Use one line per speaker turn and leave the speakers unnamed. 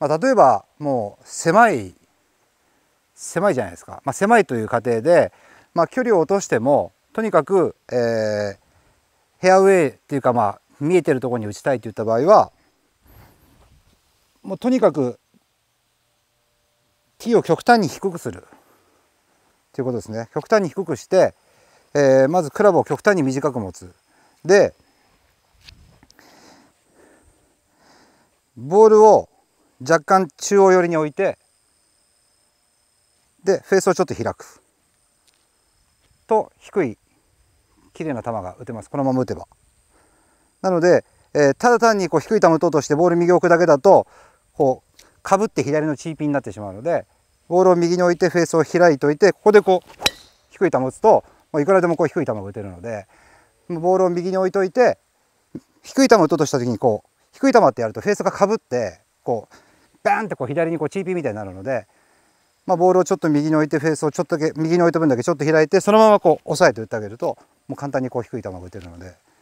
まあ、例えばもう狭い狭いじゃないですか、まあ、狭いという過程で、まあ、距離を落としてもとにかく、えー、フェアウェイっていうかまあ見えてるところに打ちたいって言った場合はもうとにかくティーを極端に低くするということですね極端に低くして、えー、まずクラブを極端に短く持つでボールを若干中央寄りに置いてでフェースをちょっと開くと低い綺麗な球が打てますこのまま打てば。なので、えー、ただ単にこう低い球打とうとしてボール右置くだけだとこうかぶって左のチーピンになってしまうのでボールを右に置いてフェースを開いておいてここでこう低い球打つといくらでもこう低い球が打てるのでボールを右に置いといて低い球打とうとした時にこう低い球ってやるとフェースがかぶってこうバーンってこう左にこうチーピーみたいになるので、まあ、ボールをちょっと右に置いてフェースをちょっとだけ右に置いた分だけちょっと開いてそのままこう押さえて打ってあげるともう簡単にこう低い球が打てるので。